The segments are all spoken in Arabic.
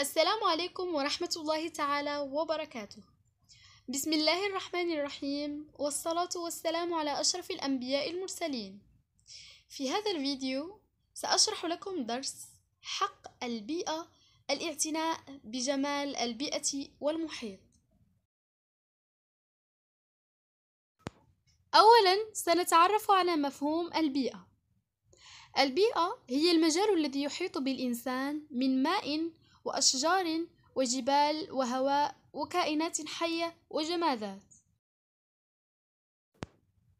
السلام عليكم ورحمة الله تعالى وبركاته بسم الله الرحمن الرحيم والصلاة والسلام على أشرف الأنبياء المرسلين في هذا الفيديو سأشرح لكم درس حق البيئة الاعتناء بجمال البيئة والمحيط أولا سنتعرف على مفهوم البيئة البيئة هي المجال الذي يحيط بالإنسان من ماء وأشجار وجبال وهواء وكائنات حية وجمادات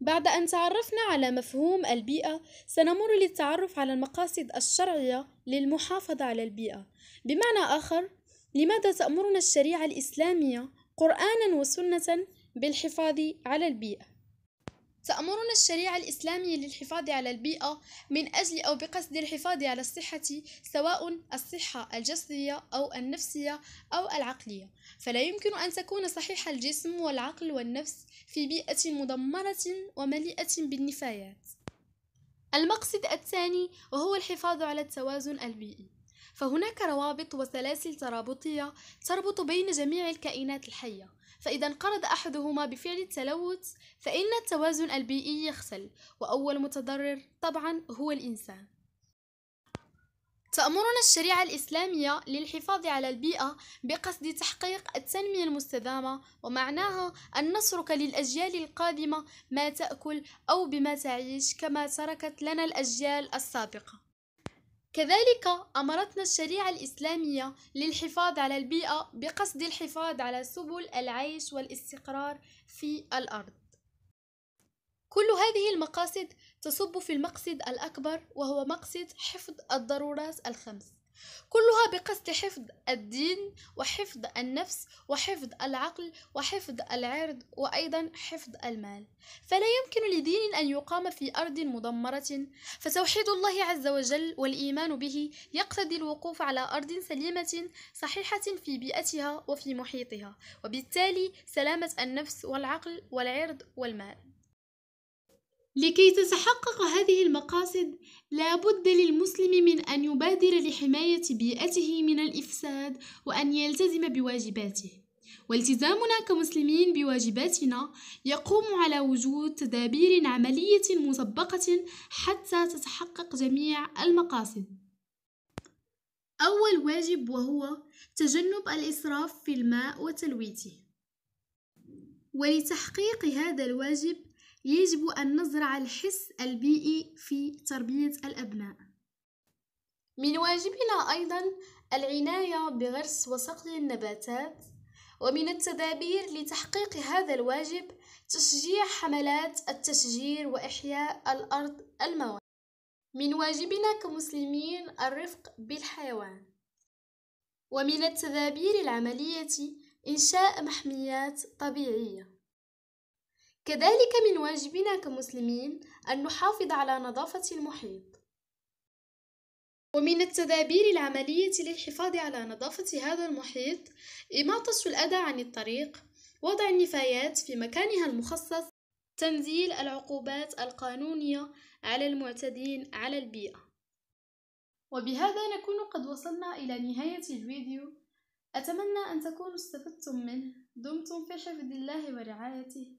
بعد أن تعرفنا على مفهوم البيئة سنمر للتعرف على المقاصد الشرعية للمحافظة على البيئة بمعنى آخر لماذا تأمرنا الشريعة الإسلامية قرآنا وسنة بالحفاظ على البيئة تأمرنا الشريعة الإسلامية للحفاظ على البيئة من أجل أو بقصد الحفاظ على الصحة سواء الصحة الجسدية أو النفسية أو العقلية فلا يمكن أن تكون صحيح الجسم والعقل والنفس في بيئة مدمرة ومليئة بالنفايات المقصد الثاني وهو الحفاظ على التوازن البيئي فهناك روابط وسلاسل ترابطية تربط بين جميع الكائنات الحية فإذا انقرض أحدهما بفعل التلوث فإن التوازن البيئي يخسل وأول متضرر طبعا هو الإنسان تأمرنا الشريعة الإسلامية للحفاظ على البيئة بقصد تحقيق التنمية المستدامة ومعناها أن نسرك للأجيال القادمة ما تأكل أو بما تعيش كما تركت لنا الأجيال السابقة كذلك أمرتنا الشريعة الإسلامية للحفاظ على البيئة بقصد الحفاظ على سبل العيش والاستقرار في الأرض كل هذه المقاصد تصب في المقصد الأكبر وهو مقصد حفظ الضرورات الخمس كلها بقصد حفظ الدين وحفظ النفس وحفظ العقل وحفظ العرض وأيضا حفظ المال فلا يمكن لدين أن يقام في أرض مدمرة فتوحيد الله عز وجل والإيمان به يقتضي الوقوف على أرض سليمة صحيحة في بيئتها وفي محيطها وبالتالي سلامة النفس والعقل والعرض والمال لكي تتحقق هذه المقاصد لا بد للمسلم من أن يبادر لحماية بيئته من الإفساد وأن يلتزم بواجباته والتزامنا كمسلمين بواجباتنا يقوم على وجود تدابير عملية مسبقة حتى تتحقق جميع المقاصد أول واجب وهو تجنب الإسراف في الماء وتلويته ولتحقيق هذا الواجب يجب أن نزرع الحس البيئي في تربية الأبناء من واجبنا أيضا العناية بغرس وصقل النباتات ومن التدابير لتحقيق هذا الواجب تشجيع حملات التشجير وإحياء الأرض الموارد من واجبنا كمسلمين الرفق بالحيوان ومن التدابير العملية إنشاء محميات طبيعية كذلك من واجبنا كمسلمين أن نحافظ على نظافة المحيط ومن التدابير العملية للحفاظ على نظافة هذا المحيط إماطة الأذى عن الطريق وضع النفايات في مكانها المخصص تنزيل العقوبات القانونية على المعتدين على البيئة وبهذا نكون قد وصلنا إلى نهاية الفيديو أتمنى أن تكونوا استفدتم منه دمتم في حفظ الله ورعايته